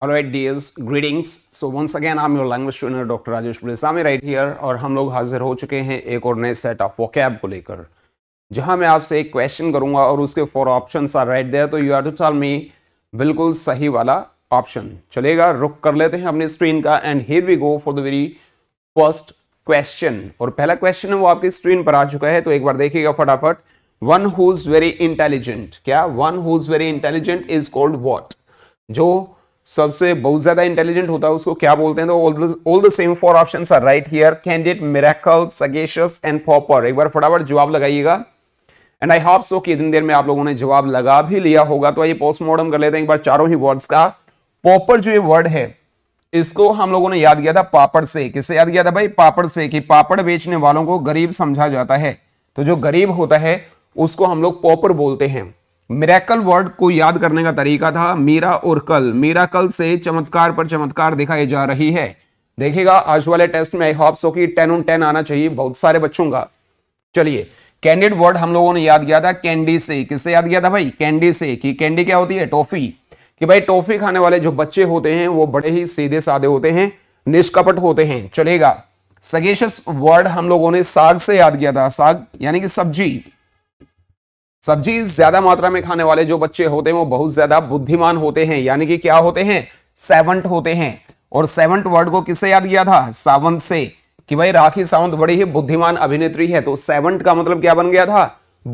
All right, dears, greetings. So once again, I'm your language trainer, Dr. Rajesh Prasami, right here, और हम लोग हाजिर हो चुके हैं एक और नए सेट ऑफ वोकैब को लेकर जहां मैं आपसे एक क्वेश्चन करूंगा और उसके four option are right there तो you are to tell me बिल्कुल सही वाला ऑप्शन चलेगा रुक कर लेते हैं अपने स्क्रीन का and here we go for the very first question और पहला क्वेश्चन है वो आपकी स्क्रीन पर आ चुका है तो एक बार देखिएगा फटाफट one who is very intelligent क्या one who is very intelligent is called what जो सबसे बहुत ज्यादा इंटेलिजेंट होता है उसको क्या बोलते हैं तो all the same four option are right here candidate miracle sagacious and pauper एक बार फटाफट जवाब लगाइएगा एंड आई होप सो कि इतनी देर में आप लोगों ने जवाब लगा भी लिया होगा तो आइए पोस्टमार्टम कर लेते हैं एक बार चारों ही वर्ड्स का पॉपर जो ये वर्ड है इसको हम लोगों ने याद किया था पापड़ से किससे याद किया था भाई पापड़ से कि पापड़ बेचने वालों को गरीब समझा जाता है तो जो गरीब होता है उसको हम लोग पॉपर बोलते हैं मेरेकल वर्ड को याद करने का तरीका था मीरा और कल मीरा कल से चमत्कार पर चमत्कार दिखाई जा रही है देखिएगा आज वाले टेस्ट में I hope so ten on ten आना चाहिए बहुत सारे बच्चों का चलिए कैंडिड वर्ड हम लोगों ने याद किया था कैंडी से किससे याद किया था भाई कैंडी से कि कैंडी क्या होती है टॉफी कि भाई टॉफी खाने वाले जो बच्चे होते हैं वो बड़े ही सीधे साधे होते हैं निष्कपट होते हैं चलेगा सगेश वर्ड हम लोगों ने साग से याद किया था साग यानी कि सब्जी सब्जी ज्यादा मात्रा में खाने वाले जो बच्चे होते हैं वो बहुत ज्यादा बुद्धिमान होते हैं यानी कि क्या होते हैं सेवंट होते हैं और सेवंट वर्ड को किससे याद किया था सावंत से कि भाई राखी सावंत बड़ी ही बुद्धिमान अभिनेत्री है तो सेवंट का मतलब क्या बन गया था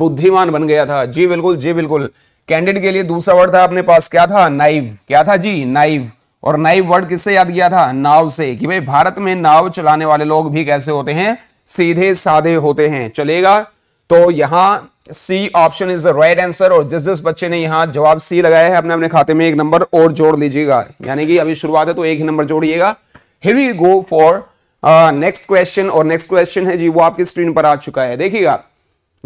बुद्धिमान बन गया था जी बिल्कुल जी बिल्कुल कैंडिड के लिए दूसरा वर्ड था अपने पास क्या था नाइव क्या था जी नाइव और नाइव वर्ड किससे याद किया था नाव से कि भाई भारत में नाव चलाने वाले लोग भी कैसे होते हैं सीधे साधे होते हैं चलेगा तो यहां C option is the right answer और जिस जिस बच्चे ने यहाँ जवाब सी लगाया है अपने अपने खाते में एक नंबर और जोड़ लीजिएगा यानी कि अभी शुरुआत है तो एक ही नंबर जोड़िएगा here we go for next question और नेक्स्ट क्वेश्चन है जी वो आपकी स्क्रीन पर आ चुका है देखिएगा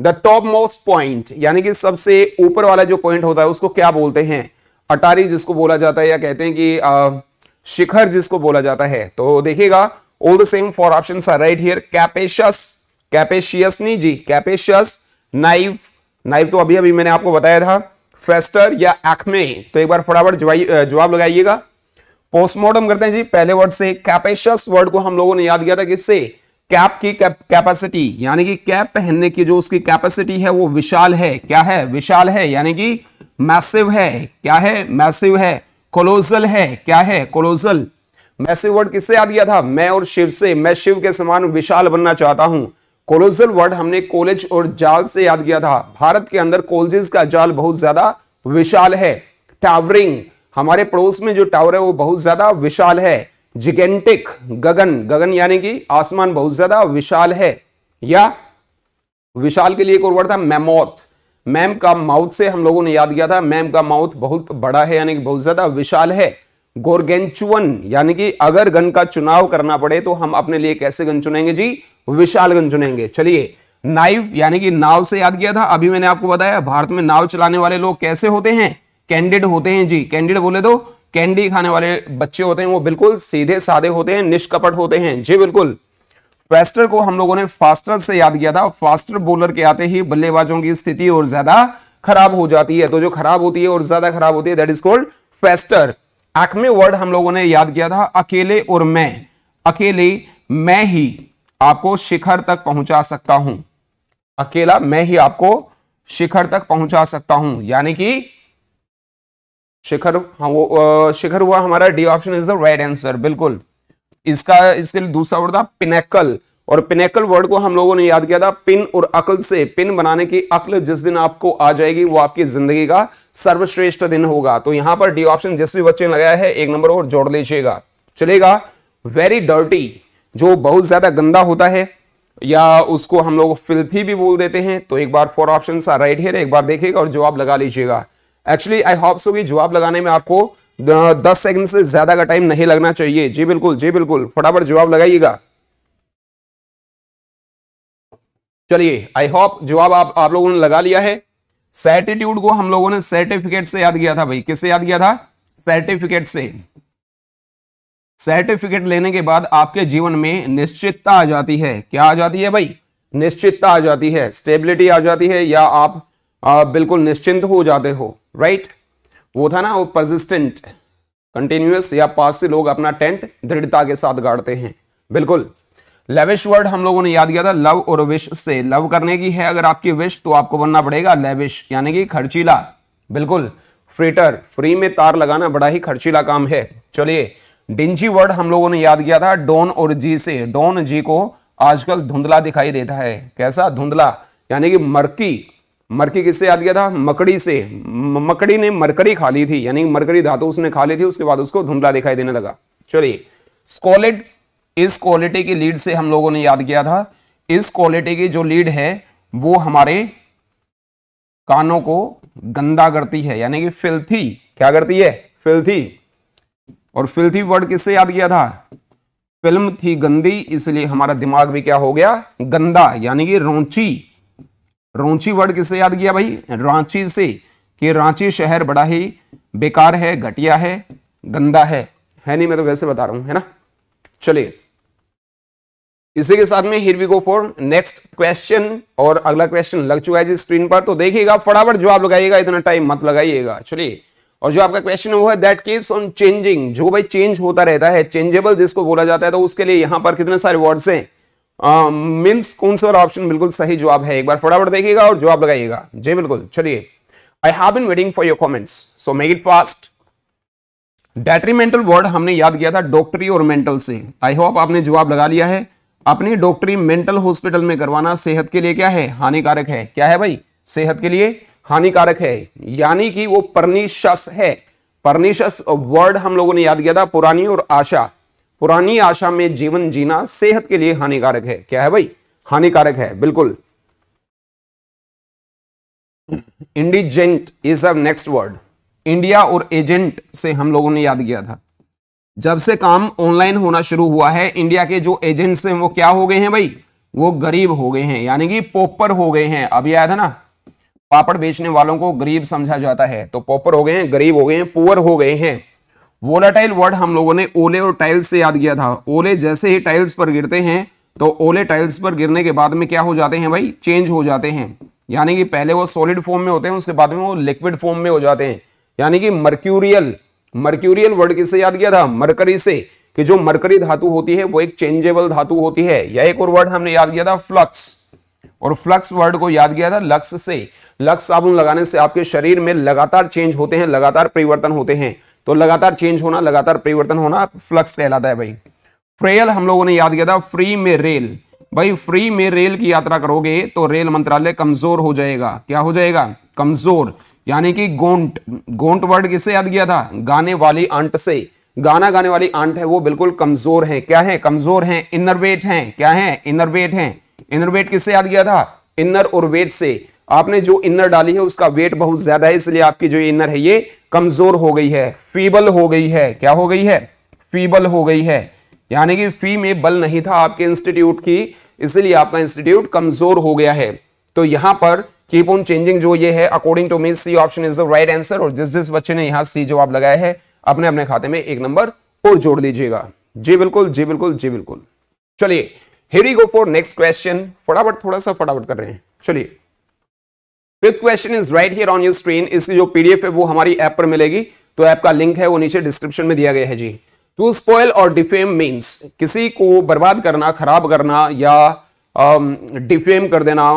द टॉप मोस्ट पॉइंट यानी कि सबसे ऊपर वाला जो पॉइंट होता है उसको क्या बोलते हैं अटारी जिसको बोला जाता है या कहते हैं कि uh, शिखर जिसको बोला जाता है तो देखिएगा all the same four option are right here capacious capacious नहीं जी कैपेशियस नाइव नाइव तो अभी अभी मैंने आपको बताया था फेस्टर या एक्मे तो एक बार फटाफट जवाब लगाइएगा पोस्टमार्टम करते हैं जी पहले वर्ड से कैपेशियस वर्ड को हम लोगों ने याद किया था किससे कैप की कैपेसिटी यानी कि कैप पहनने की जो उसकी कैपेसिटी है वो विशाल है क्या है विशाल है यानी कि मैसिव है क्या है मैसिव है कोलोजल है क्या है कोलोजल मैसिव वर्ड किससे याद किया था मैं और शिव से मैं शिव के समान विशाल बनना चाहता हूं कोलोजल वर्ड हमने कॉलेज और जाल से याद किया था भारत के अंदर कोलजेस का जाल बहुत ज्यादा विशाल है टावरिंग हमारे पड़ोस में जो टावर है वो बहुत ज्यादा विशाल है जिगेंटिक गगन गगन यानी कि आसमान बहुत ज्यादा विशाल है या विशाल के लिए एक और वर्ड था मैमोथ मैम का माउथ से हम लोगों ने याद किया था मैम का माउथ बहुत बड़ा है यानी कि बहुत ज्यादा विशाल है गोरगेंचुअन यानी कि अगर गन का चुनाव करना पड़े तो हम अपने लिए कैसे गन चुनेंगे जी विशाल गन चुनेंगे चलिए नाइव यानी कि नाव से याद किया था अभी मैंने आपको बताया भारत में नाव चलाने वाले लोग कैसे होते हैं कैंडिड होते हैं जी कैंडिड बोले तो कैंडी खाने वाले बच्चे होते हैं वो बिल्कुल सीधे साधे होते हैं निष्कपट होते हैं जी बिल्कुल फेस्टर को हम लोगों ने फास्टर से याद किया था फास्टर बोलर के आते ही बल्लेबाजों की स्थिति और ज्यादा खराब हो जाती है तो जो खराब होती है और ज्यादा खराब होती है that is called fester acme word हम लोगों ने याद किया था अकेले और मैं अकेले मैं ही आपको शिखर तक पहुंचा सकता हूं अकेला मैं ही आपको शिखर तक पहुंचा सकता हूं यानी कि शिखर हाँ वो शिखर हुआ हमारा D option is the right answer बिल्कुल इसका इसके लिए दूसरा वर्ड था पिनेकल और पिनेकल वर्ड को हम लोगों ने याद किया था पिन और अकल से पिन बनाने की अक्ल जिस दिन आपको आ जाएगी वो आपकी जिंदगी का सर्वश्रेष्ठ दिन होगा तो यहां पर डी ऑप्शन जिस भी बच्चे ने लगाया है एक नंबर और जोड़ लीजिएगा चलेगा वेरी डर्टी जो बहुत ज्यादा गंदा होता है या उसको हम लोग फिल्थी भी बोल देते हैं तो एक बार फोर ऑप्शन राइट हेयर एक बार देखिएगा और जवाब लगा लीजिएगा एक्चुअली आई होप सो कि जवाब लगाने में आपको दस सेकंड से ज्यादा का टाइम नहीं लगना चाहिए जी बिल्कुल जी बिल्कुल फटाफट जवाब लगाइएगा चलिए आई होप जवाब आप आप लोगों ने लगा लिया है सर्टिट्यूड को हम लोगों ने सर्टिफिकेट से याद किया था भाई किससे याद किया था सर्टिफिकेट से सर्टिफिकेट लेने के बाद आपके जीवन में निश्चितता आ जाती है क्या आ जाती है भाई निश्चितता आ जाती है स्टेबिलिटी आ जाती है या आप आ, बिल्कुल निश्चिंत हो जाते हो राइट वो था ना वो परसिस्टेंट कंटिन्यूस या पास से लोग अपना टेंट दृढ़ता के साथ गाड़ते हैं बिल्कुल लेविश वर्ड हम लोगों ने याद किया था लव और विश से लव करने की है अगर आपकी विश तो आपको बनना पड़ेगा लेविश यानी कि खर्चीला बिल्कुल फ्रीटर फ्री में तार लगाना बड़ा ही खर्चीला काम है चलिए डिंजी वर्ड हम लोगों ने याद किया था डोन और जी से डोन जी को आजकल धुंधला दिखाई देता है कैसा धुंधला यानी कि मरकी मरकी किससे याद किया था मकड़ी से मकड़ी ने मरकरी खा ली थी यानी मरकरी धातु उसने खा ली थी उसके बाद उसको धुंधला दिखाई देने लगा चलिए स्कॉलेट इस क्वालिटी की लीड से हम लोगों ने याद किया था इस क्वालिटी की जो लीड है वो हमारे कानों को गंदा करती है यानी कि फिल्थी क्या करती है फिल्थी और फिल्थी वर्ड किससे याद किया था फिल्म थी गंदी इसलिए हमारा दिमाग भी क्या हो गया गंदा यानी कि रोंची रोंची वर्ड किससे याद किया भाई रांची से कि रांची शहर बड़ा ही बेकार है घटिया है गंदा है है नहीं मैं तो वैसे बता रहा हूं है ना चलिए इसी के साथ में here we go for next question और अगला क्वेश्चन लग चुका है जी स्क्रीन पर तो देखिएगा फटाफट जवाब लगाइएगा इतना टाइम मत लगाइएगा चलिए और जो आपका क्वेश्चन है वो है दैट कीप्स ऑन चेंजिंग जो भाई चेंज होता रहता है चेंजेबल जिसको बोला जाता है तो उसके लिए यहां पर कितने सारे वर्ड्स हैं मीन्स कौन सा ऑप्शन बिल्कुल सही जवाब है एक बार फटाफट देखिएगा और जवाब लगाइएगा जी बिल्कुल चलिए I have been waiting for your comments so make it fast detrimental word हमने याद किया था डॉक्टरी और मेंटल से आई होप आपने जवाब लगा लिया है अपनी डॉक्टरी मेंटल हॉस्पिटल में करवाना सेहत के लिए क्या है हानिकारक है क्या है भाई सेहत के लिए हानिकारक है यानी कि वो परनीशस है परनीशस वर्ड हम लोगों ने याद किया था पुरानी और आशा पुरानी आशा में जीवन जीना सेहत के लिए हानिकारक है क्या है भाई हानिकारक है बिल्कुल indigent is a next word India और एजेंट से हम लोगों ने याद किया था जब से काम ऑनलाइन होना शुरू हुआ है इंडिया के जो एजेंट्स हैं वो क्या हो गए हैं भाई वो गरीब हो गए हैं यानी कि पोपर हो गए हैं अभी आया था ना पापड़ बेचने वालों को गरीब समझा जाता है तो पॉपर हो गए हैं गरीब हो गए हैं पुअर हो गए हैं वोलाटाइल वर्ड हम लोगों ने ओले और टाइल्स से याद किया था ओले जैसे ही टाइल्स पर गिरते हैं तो ओले टाइल्स पर गिरने के बाद में क्या हो जाते हैं भाई चेंज हो जाते हैं यानी कि पहले वो सॉलिड फॉर्म में होते हैं उसके बाद में वो लिक्विड फॉर्म में हो जाते हैं यानी कि मर्क्यूरियल मर्क्यूरियल वर्ड किससे याद किया था मरकरी से कि जो मरकरी धातु होती है वो एक चेंजेबल धातु होती है या एक और वर्ड हमने याद किया था फ्लक्स और फ्लक्स वर्ड को याद किया था लक्स से लक्स साबुन लगाने से आपके शरीर में लगातार चेंज होते हैं लगातार परिवर्तन होते हैं तो लगातार चेंज होना लगातार परिवर्तन होना फ्लक्स कहलाता है भाई फ्रेल हम लोगों ने याद किया था फ्री में रेल भाई फ्री में रेल की यात्रा करोगे तो रेल मंत्रालय कमजोर हो जाएगा क्या हो जाएगा कमजोर यानी कि गोंट गोंट वर्ड किससे याद किया था गाने वाली आंट से गाना गाने वाली आंट है वो बिल्कुल कमजोर है क्या है कमजोर है इनरवेट है क्या है इनरवेट है इनरवेट किससे याद किया था इनर और वेट से आपने जो इनर डाली है उसका वेट बहुत ज्यादा है इसलिए आपकी जो इनर है ये कमजोर हो गई है फीबल हो गई है क्या हो गई है फीबल हो गई है यानी कि फी में बल नहीं था आपके इंस्टीट्यूट की इसलिए आपका इंस्टीट्यूट कमजोर हो गया है तो यहां पर कीप ऑन चेंजिंग जो ये है according to me C option is the right answer और जिस जिस बच्चे ने यहां सी जवाब लगाया है अपने अपने खाते में एक नंबर और जोड़ लीजिएगा जी बिल्कुल जी बिल्कुल जी बिल्कुल चलिए हेरी गो फॉर नेक्स्ट क्वेश्चन फटाफट थोड़ा सा फटाफट कर रहे हैं चलिए fifth question is right here on your screen इसकी जो पीडीएफ है वो हमारी ऐप पर मिलेगी तो ऐप का लिंक है वो नीचे डिस्क्रिप्शन में दिया गया है जी टू स्पॉयल और डिफेम मीन्स किसी को बर्बाद करना खराब करना या डिफेम कर देना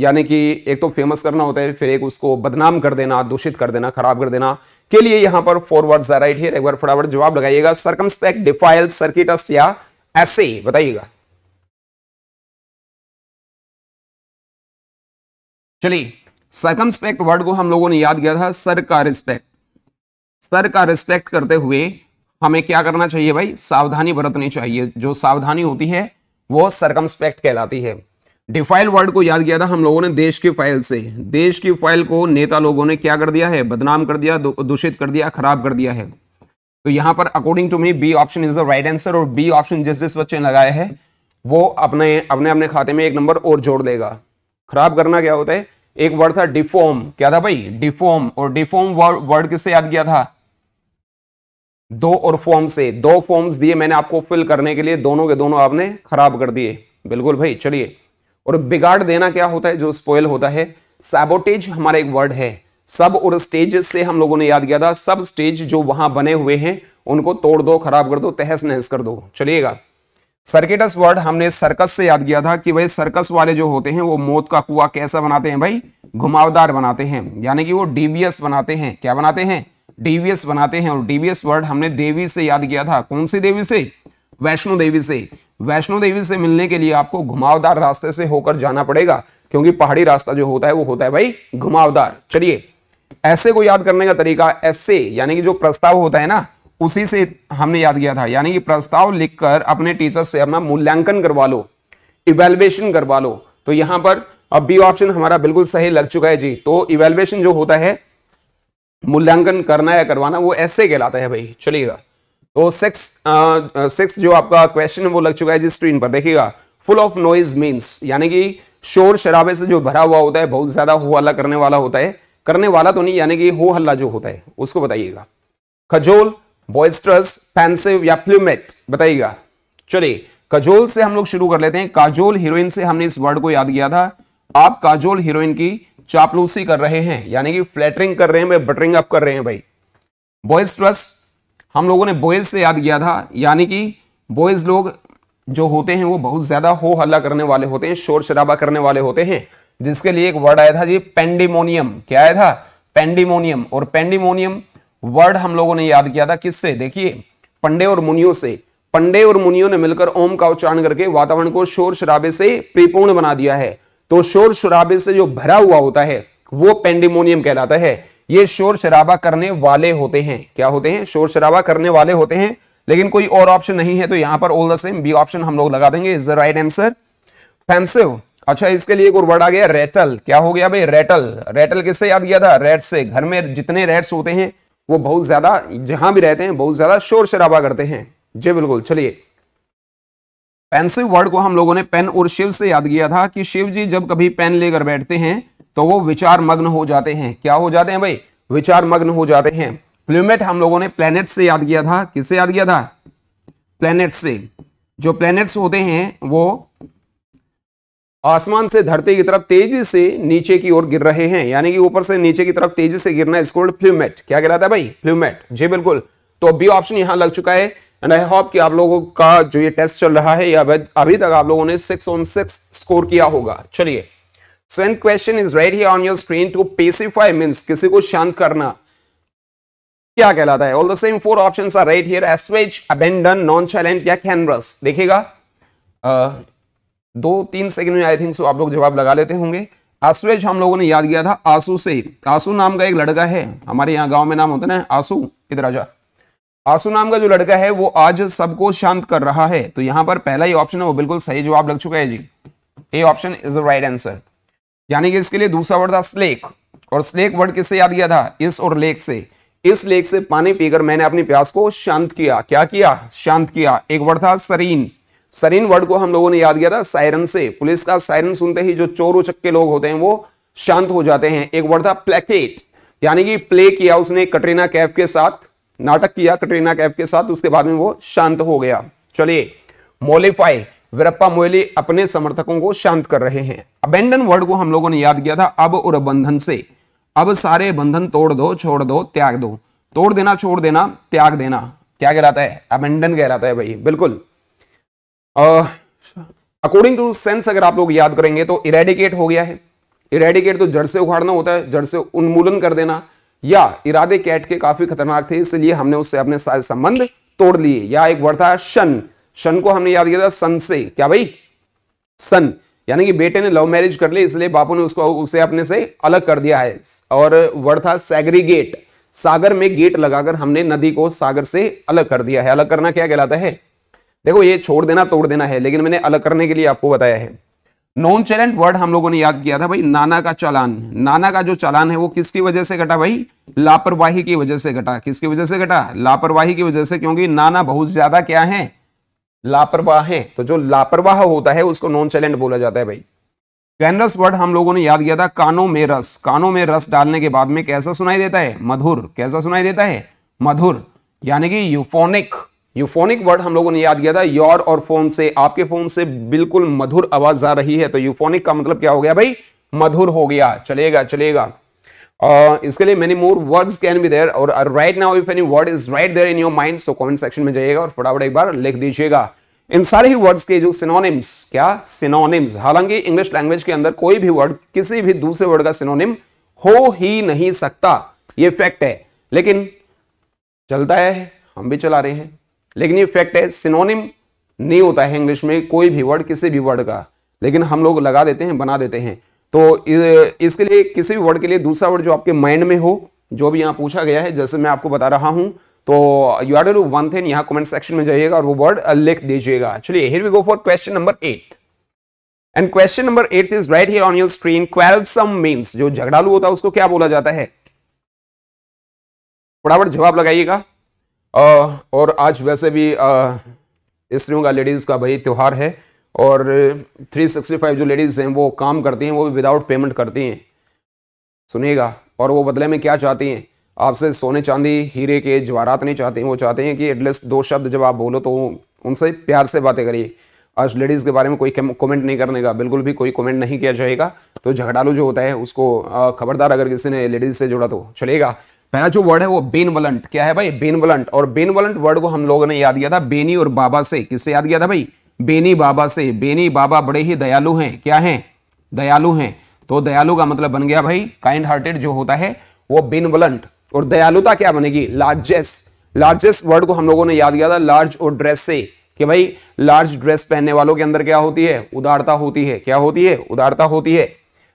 यानी कि एक तो फेमस करना होता है फिर एक उसको बदनाम कर देना दूषित कर देना खराब कर देना के लिए यहां पर फोर वर्ड राइट हियर एक बार फटाफट जवाब लगाइएगा सर्कमस्पेक्ट डिफाइल सर्किटस या ऐसे बताइएगा चलिए सर्कमस्पेक्ट वर्ड को हम लोगों ने याद किया था सर का रिस्पेक्ट सर का रिस्पेक्ट करते हुए हमें क्या करना चाहिए भाई सावधानी बरतनी चाहिए जो सावधानी होती है वो सर्कमस्पेक्ट कहलाती है डिफाइल वर्ड को याद किया था हम लोगों ने देश की फाइल से देश की फाइल को नेता लोगों ने क्या कर दिया है बदनाम कर दिया दूषित कर दिया खराब कर दिया है तो यहां पर according to me B option is the right answer और बी ऑप्शन जिस जिस बच्चे ने लगाया है वो अपने अपने अपने खाते में एक नंबर और जोड़ देगा खराब करना क्या होता है एक वर्ड था डिफॉर्म क्या था भाई डिफॉर्म और डिफॉर्म वर्ड किससे याद किया था दो और फॉर्म से दो फॉर्म्स दिए मैंने आपको फिल करने के लिए दोनों के दोनों आपने खराब कर दिए बिल्कुल भाई चलिए और बिगाड़ देना क्या होता है जो स्पोयल होता है सैबोटेज हमारा एक वर्ड है सब और स्टेज से हम लोगों ने याद किया था सब स्टेज जो वहां बने हुए हैं उनको तोड़ दो खराब कर दो तहस नहस कर दो चलिएगा सर्किटस वर्ड हमने सर्कस से याद किया था कि भाई सर्कस वाले जो होते हैं वो मौत का कुआ कैसा बनाते हैं भाई घुमावदार बनाते हैं यानी कि वो डीवीएस बनाते हैं क्या बनाते हैं डीवीएस बनाते हैं और डीवीएस वर्ड हमने देवी से याद किया था कौन सी देवी से वैष्णो देवी से वैष्णो देवी से मिलने के लिए आपको घुमावदार रास्ते से होकर जाना पड़ेगा क्योंकि पहाड़ी रास्ता जो होता है वो होता है भाई घुमावदार चलिए ऐसे को याद करने का तरीका ऐसे यानी कि जो प्रस्ताव होता है ना उसी से हमने याद किया था यानी कि प्रस्ताव लिखकर अपने टीचर से अपना मूल्यांकन करवा लो इवेल्युएशन करवा लो तो यहां पर अब बी ऑप्शन हमारा बिल्कुल सही लग चुका है जी तो इवेल्युएशन जो होता है मूल्यांकन करना या करवाना वो ऐसे कहलाता है भाई चलिएगा तो सिक्स सिक्स जो आपका क्वेश्चन है वो लग चुका है जिस स्क्रीन पर देखिएगा फुल ऑफ नॉइज मीन्स यानी कि शोर शराबे से जो भरा हुआ होता है बहुत ज़्यादा हो हल्ला करने वाला होता है करने वाला तो नहीं यानी कि हो हल्ला जो होता है उसको बताइएगा खजोल बॉयस्ट्रस पेंसिव या फ्लूमेट बताइएगा चलिए कजोल से हम लोग शुरू कर लेते हैं काजोल हीरोइन से हमने इस वर्ड को याद किया था आप काजोल हीरोइन की चापलूसी कर रहे हैं यानी कि फ्लैटरिंग कर रहे हैं बटरिंग अप कर रहे हैं भाई बॉयस्ट्रस हम लोगों ने बॉयज़ से याद किया था यानी कि बॉयज़ लोग जो होते हैं वो बहुत ज़्यादा हो हल्ला करने वाले होते हैं शोर शराबा करने वाले होते हैं जिसके लिए एक वर्ड आया था जी पेंडिमोनियम क्या आया था पेंडिमोनियम और पेंडिमोनियम वर्ड हम लोगों ने याद किया था किससे देखिए पंडे और मुनियों से पंडे और मुनियों ने मिलकर ओम का उच्चारण करके वातावरण को शोर शराबे से परिपूर्ण बना दिया है तो शोर शराबे से जो भरा हुआ होता है वो पेंडिमोनियम कहलाता है ये शोर शराबा करने वाले होते हैं क्या होते हैं शोर शराबा करने वाले होते हैं लेकिन कोई और ऑप्शन नहीं है तो यहां पर all the same B option हम लोग लगा देंगे is the right answer pensive अच्छा इसके लिए एक और वर्ड आ गया रेटल क्या हो गया भाई रेटल रेटल किससे याद किया था रेट से घर में जितने रेट्स होते हैं वो बहुत ज्यादा जहां भी रहते हैं बहुत ज्यादा शोर शराबा करते हैं जी बिल्कुल चलिए पेंसिव वर्ड को हम लोगों ने पेन और शिव से याद किया था कि शिव जी जब कभी पेन लेकर बैठते हैं तो वो विचार मग्न हो जाते हैं क्या हो जाते हैं भाई विचार मग्न हो जाते हैं प्लूमेट हम लोगों ने प्लेनेट से याद किया था किससे याद किया था प्लेनेट से जो प्लेनेट्स होते हैं वो आसमान से धरती की तरफ तेजी से नीचे की ओर गिर रहे हैं यानी कि ऊपर से नीचे की तरफ तेजी से गिरना इसको फ्लूमेट क्या कहलाता है भाई फ्लूमेट जी बिल्कुल तो बी ऑप्शन यहां लग चुका है एंड आई होप कि आप लोगों का जो ये टेस्ट चल रहा है या अभी तक आप लोगों ने सिक्स ऑन सिक्स स्कोर किया होगा चलिए seventh question is right here on your screen to pacify means किसी को शांत करना क्या कहलाता है all the same four option are right here assuage abandon nonchalant या कैनवस देखिएगा दो तीन सेकंड में आई थिंक सो आप लोग जवाब लगा लेते होंगे आसुएज हम लोगों ने याद किया था आंसू से आंसू नाम का एक लड़का है हमारे यहाँ गांव में नाम होता है ना आंसू इधर आजा आंसू नाम का जो लड़का है वो आज सबको शांत कर रहा है तो यहां पर पहला ही ऑप्शन है वो बिल्कुल सही जवाब लग चुका है जी A option is right answer यानी कि इसके लिए दूसरा वर्ड था स्लेक और स्लेक वर्ड किससे याद किया था इस और लेक से इस लेक से पानी पीकर मैंने अपनी प्यास को शांत किया क्या किया शांत किया एक वर्ड था सरीन सरीन वर्ड को हम लोगों ने याद किया था सायरन से पुलिस का सायरन सुनते ही जो चोर उचक के लोग होते हैं वो शांत हो जाते हैं एक वर्ड था प्लेकेट यानी कि प्ले किया उसने कटरीना कैफ के साथ नाटक किया कटरीना कैफ के साथ उसके बाद में वो शांत हो गया चलिए मोलिफाई वीरप्पा मोयली अपने समर्थकों को शांत कर रहे हैं अबेंडन वर्ड को हम लोगों ने याद किया था अब और बंधन से अब सारे बंधन तोड़ दो छोड़ दो त्याग दो तोड़ देना छोड़ देना त्याग देना क्या कहलाता है अबेंडन कहलाता है भाई बिल्कुल अकॉर्डिंग टू सेंस अगर आप लोग याद करेंगे तो इरेडिकेट हो गया है इरेडिकेट तो जड़ से उखाड़ना होता है जड़ से उन्मूलन कर देना या इरादे कैट के काफी खतरनाक थे इसलिए हमने उससे अपने संबंध तोड़ लिए या एक वर्ड था शन शन को हमने याद किया था सन से क्या भाई सन यानी कि बेटे ने लव मैरिज कर ली इसलिए बापू ने उसको उसे अपने से अलग कर दिया है और वर्ड था सैग्रीगेट सागर में गेट लगाकर हमने नदी को सागर से अलग कर दिया है अलग करना क्या कहलाता है देखो ये छोड़ देना तोड़ देना है लेकिन मैंने अलग करने के लिए आपको बताया है नॉन चैलेंट वर्ड हम लोगों ने याद किया था भाई नाना का चालान नाना का जो चालान है वो किसकी वजह से घटा भाई लापरवाही की वजह से घटा किसकी वजह से घटा लापरवाही की वजह से क्योंकि नाना बहुत ज्यादा क्या है लापरवाह है तो जो लापरवाह होता है उसको नॉन चैलेंट बोला जाता है भाई कैनरस वर्ड हम लोगों ने याद किया था कानों में रस कानों में रस डालने के बाद में कैसा सुनाई देता है मधुर कैसा सुनाई देता है मधुर यानी कि यूफोनिक यूफोनिक वर्ड हम लोगों ने याद किया था योर और फोन से आपके फोन से बिल्कुल मधुर आवाज आ रही है तो यूफोनिक का मतलब क्या हो गया भाई मधुर हो गया चलेगा चलेगा Uh, इसके लिए many more words can be there और right now if any word is right there in your mind so comment section में जाइएगा और फटाफट एक बार लिख दीजिएगा इन सारे ही वर्ड्स के जो सिनोनिम्स क्या सिनोनिम्स हालांकि इंग्लिश लैंग्वेज के अंदर कोई भी वर्ड किसी भी दूसरे वर्ड का सिनोनिम हो ही नहीं सकता ये फैक्ट है लेकिन चलता है हम भी चला रहे हैं लेकिन ये फैक्ट है सिनोनिम नहीं होता है इंग्लिश में कोई भी वर्ड किसी भी वर्ड का लेकिन हम लोग लगा देते हैं बना देते हैं तो इसके लिए किसी भी वर्ड के लिए दूसरा वर्ड जो आपके माइंड में हो जो भी यहाँ पूछा गया है जैसे मैं आपको बता रहा हूँ तो you are do one thing यहाँ कमेंट सेक्शन में जाइएगा और वो वर्ड लिख दीजिएगा चलिए here we go for question number eight and question number eight is right here on your screen quarrelsome means जो झगड़ालू होता है उसको क्या बोला जाता है फटाफट जवाब लगाइएगा और आज वैसे भी स्त्रियों का लेडीज़ का भाई त्यौहार है और 365 जो लेडीज़ हैं वो काम करती हैं वो भी विदाउट पेमेंट करती हैं सुनिएगा और वो बदले में क्या चाहती हैं आपसे सोने चांदी हीरे के जवारात नहीं चाहते हैं वो चाहते हैं कि एटलीस्ट दो शब्द जब आप बोलो तो उनसे प्यार से बातें करिए आज लेडीज़ के बारे में कोई कमेंट नहीं करने का बिल्कुल भी कोई कमेंट नहीं किया जाएगा तो झगड़ालू जो होता है उसको खबरदार अगर किसी ने लेडीज़ से जुड़ा तो चलेगा पहला जो वर्ड है वो बेनवलंट क्या है भाई बेनवलंट और बेनवलंट वर्ड को हम लोगों ने याद किया था बेनी और बाबा से किससे याद किया था भाई बेनी बाबा से बेनी बाबा बड़े ही दयालु हैं क्या हैं दयालु हैं तो दयालु का मतलब बन गया भाई काइंड हार्टेड जो होता है वो बेनवलंट और दयालुता क्या बनेगी लार्जेस लार्जेस्ट वर्ड को हम लोगों ने याद किया था लार्ज और ड्रेस से कि भाई लार्ज ड्रेस पहनने वालों के अंदर क्या होती है उदारता होती है क्या होती है उदारता होती है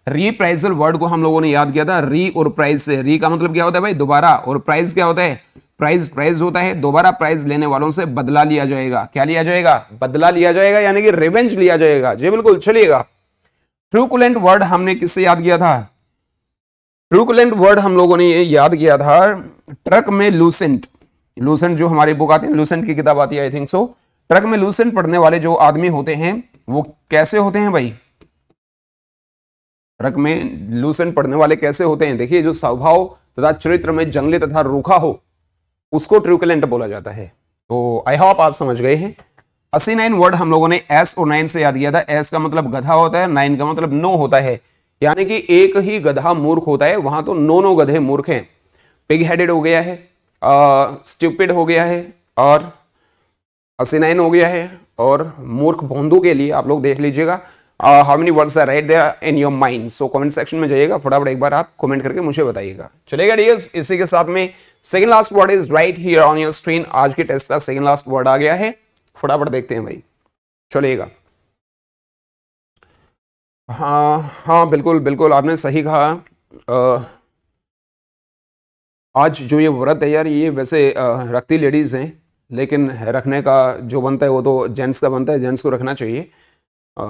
रीप्राइजल वर्ड को हम लोगों ने याद किया था री और प्राइज से री का मतलब क्या होता है भाई दोबारा और प्राइज क्या होता है प्राइज प्राइज होता है दोबारा प्राइज लेने वालों से बदला लिया जाएगा क्या लिया जाएगा बदला लिया जाएगा यानी कि रिवेंज लिया जाएगा जी बिल्कुल चलिएगा ट्रूकुलेंट वर्ड हमने किससे याद किया था ट्रूकुलेंट वर्ड हम लोगों ने ये याद किया था ट्रक में लूसेंट लूसेंट जो हमारी बुक आती है लूसेंट की किताब आती है आई थिंक सो ट्रक में लूसेंट पढ़ने वाले जो आदमी होते हैं वो कैसे होते हैं भाई रक में लूसेंट पढ़ने वाले कैसे होते हैं देखिए जो स्वभाव तथा चरित्र में जंगली तथा रूखा हो उसको ट्रूकलेंट बोला जाता है तो आई होप आप समझ गए हैं असी नाइन वर्ड हम लोगों ने एस और नाइन से याद किया था एस का मतलब गधा होता है नाइन का मतलब नो होता है यानी कि एक ही गधा मूर्ख होता है वहां तो नो नो गधे मूर्ख हैं पिग हेडेड हो गया है स्टूपिड हो गया है और नाइन हो गया है और मूर्ख बोंदू के लिए आप लोग देख लीजिएगा how many words are right there in your mind so comment section में जाइएगा फटाफट एक बार आप कमेंट करके मुझे बताइएगा चलेगा डियर्स इसी के साथ में second last word is right here on your screen आज के टेस्ट का सेकंड लास्ट वर्ड आ गया है फटाफट देखते हैं भाई चलेगा हाँ हाँ बिल्कुल बिल्कुल आपने सही कहा आ, आज जो ये व्रत है यार ये वैसे रखती लेडीज़ हैं लेकिन रखने का जो बनता है वो तो जेंट्स का बनता है जेंट्स को रखना चाहिए आ,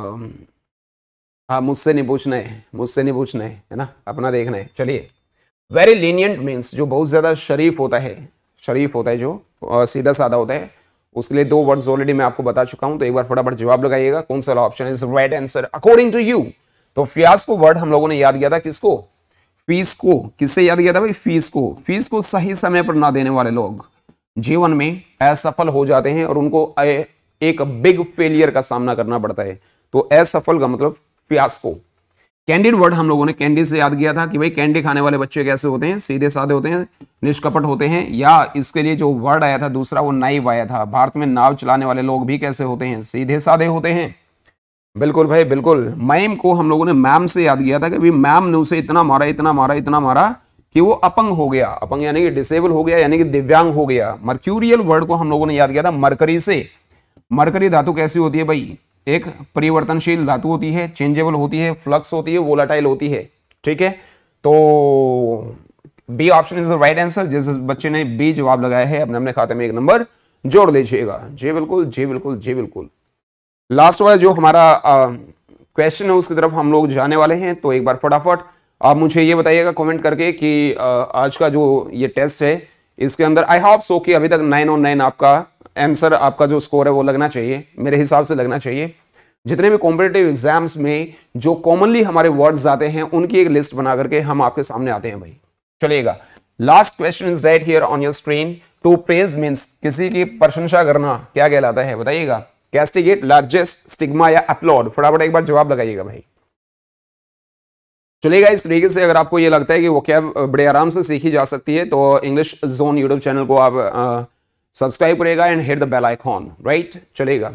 हाँ मुझसे नहीं पूछना है मुझसे नहीं पूछना है है ना अपना देखना है चलिए वेरी लीनियंट मीन्स जो बहुत ज़्यादा शरीफ होता है शरीफ होता है जो सीधा साधा होता है उसके लिए दो वर्ड्स ऑलरेडी मैं आपको बता चुका हूं तो एक बार फटाफट जवाब लगाइएगा कौन सा option is right answer according to you तो फ्यास को वर्ड हम लोगों ने याद किया था किसको फीस को किससे याद किया था भाई फीस को फीस को सही समय पर ना देने वाले लोग जीवन में असफल हो जाते हैं और उनको एक बिग फेलियर का सामना करना पड़ता है तो असफल का मतलब प्यास को कैंडिड वर्ड हम लोगों ने कैंडी से याद किया था कि भाई कैंडी खाने वाले बच्चे कैसे होते हैं सीधे साधे होते हैं निष्कपट होते हैं या इसके लिए जो वर्ड आया था दूसरा वो नाइव आया था भारत में नाव चलाने वाले लोग भी कैसे होते हैं सीधे साधे होते हैं बिल्कुल भाई बिल्कुल मैम को हम लोगों ने मैम से याद किया था कि भाई मैम ने उसे इतना मारा इतना मारा इतना मारा कि वो अपंग हो गया अपंग यानी कि डिसेबल हो गया यानी कि दिव्यांग हो गया मर्क्यूरियल वर्ड को हम लोगों ने याद किया था मरकरी से मरकरी धातु कैसी होती है भाई एक परिवर्तनशील धातु होती है चेंजेबल होती है फ्लक्स होती है वोलाटाइल होती है ठीक है तो B option is the right answer जिस बच्चे ने बी जवाब लगाया है अपने अपने खाते में एक नंबर जोड़ लीजिएगा जी बिल्कुल जी बिल्कुल जी बिल्कुल लास्ट वाला जो हमारा क्वेश्चन है उसकी तरफ हम लोग जाने वाले हैं तो एक बार फटाफट आप मुझे ये बताइएगा कमेंट करके कि आज का जो ये टेस्ट है इसके अंदर आई होप सो कि अभी तक नाइन और नाइन आपका आंसर आपका जो स्कोर है वो लगना चाहिए मेरे हिसाब से लगना चाहिए जितने भी कॉम्पिटेटिव एग्जाम्स में जो कॉमनली हमारे वर्ड्स आते हैं उनकी एक लिस्ट बना करके हम आपके सामने आते हैं भाई चलिएगा last question is right here on your screen to praise means किसी की प्रशंसा करना क्या कहलाता है बताइएगा कैस्टिगेट लार्जेस्ट स्टिग्मा या अपलोड फटाफट एक बार जवाब लगाइएगा भाई चलेगा इस तरीके से अगर आपको ये लगता है कि वो क्या बड़े आराम से सीखी जा सकती है तो इंग्लिश जोन यूट्यूब चैनल को आप आ, सब्सक्राइब करेगा and hit the bell icon right चलेगा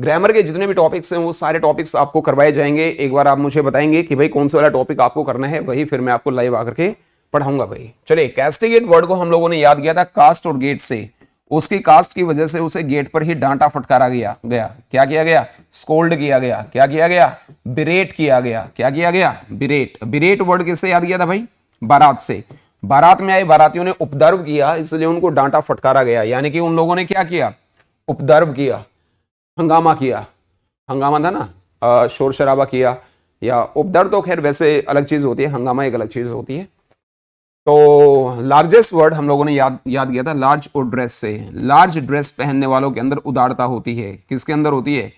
ग्रामर के जितने भी टॉपिक्स हैं वो सारे टॉपिक्स आपको करवाए जाएंगे एक बार आप मुझे बताएंगे कि भाई कौन सा वाला टॉपिक आपको करना है वही फिर मैं आपको लाइव आकर के पढ़ाऊंगा भाई चलिए कैस्टिगेट वर्ड को हम लोगों ने याद किया था कास्ट और गेट से उसकी कास्ट की वजह से उसे गेट पर ही डांटा फटकारा गया गया क्या किया गया स्कोल्ड किया गया क्या किया गया बिरेट किया गया क्या किया गया बिरेट बिरेट वर्ड किससे याद किया था भाई बारात से बारात में आए बारातियों ने उपद्रव किया इसलिए उनको डांटा फटकारा गया यानी कि उन लोगों ने क्या किया उपद्रव किया हंगामा किया हंगामा था ना शोर शराबा किया या उपद्रव तो खैर वैसे अलग चीज़ होती है हंगामा एक अलग चीज़ होती है तो लार्जेस्ट वर्ड हम लोगों ने याद याद किया था लार्ज और ड्रेस से लार्ज ड्रेस पहनने वालों के अंदर उदारता होती है किसके अंदर होती है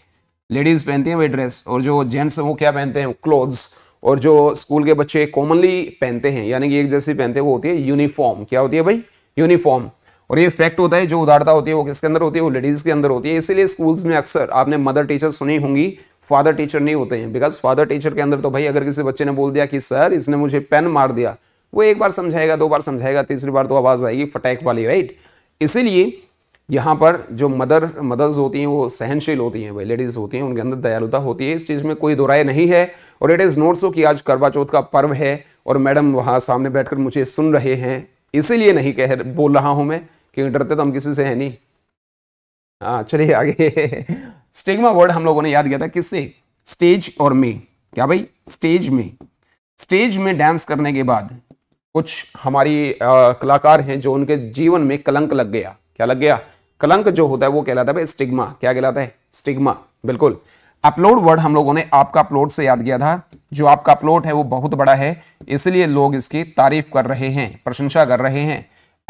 लेडीज़ पहनती हैं वे ड्रेस और जो जेंट्स वो क्या पहनते हैं क्लोथ्स और जो स्कूल के बच्चे कॉमनली पहनते हैं यानी कि एक जैसी पहनते हैं वो होती है यूनिफॉर्म क्या होती है भाई यूनिफॉर्म और ये फैक्ट होता है जो उदारता होती है वो किसके अंदर होती है वो लेडीज़ के अंदर होती है इसीलिए स्कूल्स में अक्सर आपने मदर टीचर सुनी होंगी फादर टीचर नहीं होते हैं बिकॉज फादर टीचर के अंदर तो भाई अगर किसी बच्चे ने बोल दिया कि सर इसने मुझे पेन मार दिया वो एक बार समझाएगा दो बार समझाएगा तीसरी बार तो आवाज़ आएगी फटैक वाली राइट इसीलिए यहाँ पर जो मदर मदर्स होती हैं वो सहनशील होती हैं भाई लेडीज़ होती हैं उनके अंदर दयालुता होती है इस चीज़ में कोई दो नहीं है और इट इज़ नोट सो कि आज करवा चौथ का पर्व है और मैडम वहां सामने बैठकर मुझे सुन रहे हैं इसीलिए नहीं कह बोल रहा हूं मैं कि डरते तो हम किसी से है नहीं हाँ चलिए आगे स्टिग्मा वर्ड हम लोगों ने याद किया था किससे स्टेज और में क्या भाई स्टेज में स्टेज में डांस करने के बाद कुछ हमारी आ, कलाकार हैं जो उनके जीवन में कलंक लग गया क्या लग गया कलंक जो होता है वो कहलाता है भाई स्टिग्मा क्या कहलाता है स्टिग्मा बिल्कुल अपलोड वर्ड हम लोगों ने आपका अपलोड से याद किया था जो आपका अपलोड है वो बहुत बड़ा है इसलिए लोग इसकी तारीफ कर रहे हैं प्रशंसा कर रहे हैं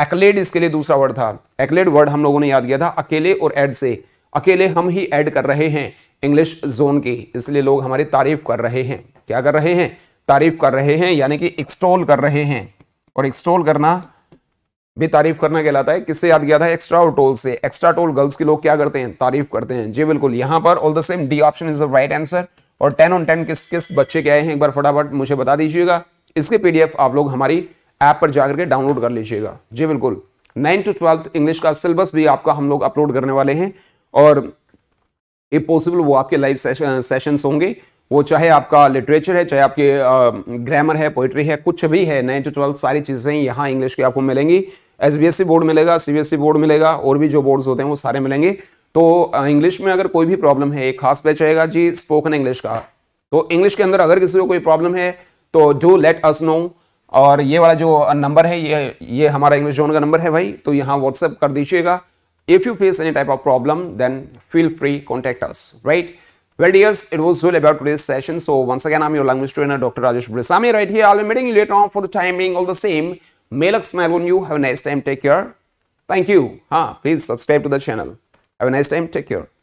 एक्लेड इसके लिए दूसरा वर्ड था एक्लेड वर्ड हम लोगों ने याद किया था अकेले और एड से अकेले हम ही ऐड कर रहे हैं इंग्लिश जोन की इसलिए लोग हमारी तारीफ कर रहे हैं क्या कर रहे हैं तारीफ कर रहे हैं यानी कि एक्सटॉल कर रहे हैं और एक्सटॉल करना भी तारीफ करना कहलाता है किससे याद किया था एक्स्ट्रा और टोल से एक्स्ट्रा टोल गर्ल्स के लोग क्या करते हैं तारीफ करते हैं जी बिल्कुल यहाँ पर all the same D option is the right answer और टेन ऑन टेन किस किस बच्चे के आए हैं एक बार फटाफट मुझे बता दीजिएगा इसके पीडीएफ आप लोग हमारी ऐप पर जाकर के डाउनलोड कर लीजिएगा जी बिल्कुल नाइन टू ट्वेल्थ इंग्लिश का सिलेबस भी आपका हम लोग अपलोड करने वाले हैं और इफ पॉसिबल वो आपके लाइव सेशन, होंगे वो चाहे आपका लिटरेचर है चाहे आपके ग्रामर है पोइट्री है कुछ भी है नाइन टू ट्वेल्थ सारी चीज़ें यहाँ इंग्लिश की आपको मिलेंगी S B S C board मिलेगा C B S C board मिलेगा और भी जो बोर्ड होते हैं वो सारे मिलेंगे तो इंग्लिश में अगर कोई भी प्रॉब्लम है एक खास बैच आएगा जी स्पोकन इंग्लिश का तो इंग्लिश के अंदर अगर किसी को कोई प्रॉब्लम है तो जो लेट अस नो और ये वाला जो नंबर है ये ये हमारा इंग्लिश जोन का नंबर है भाई तो यहाँ व्हाट्सएप कर दीजिएगा if you face any type of problem then feel free contact us right well dears it was well about to session so once again I'm your language trainer doctor Rajesh ब्रिसमी right on for the timing all the same May luck smile on you. Have a nice time. Take care. Thank you. Huh? please subscribe to the channel. Have a nice time. Take care.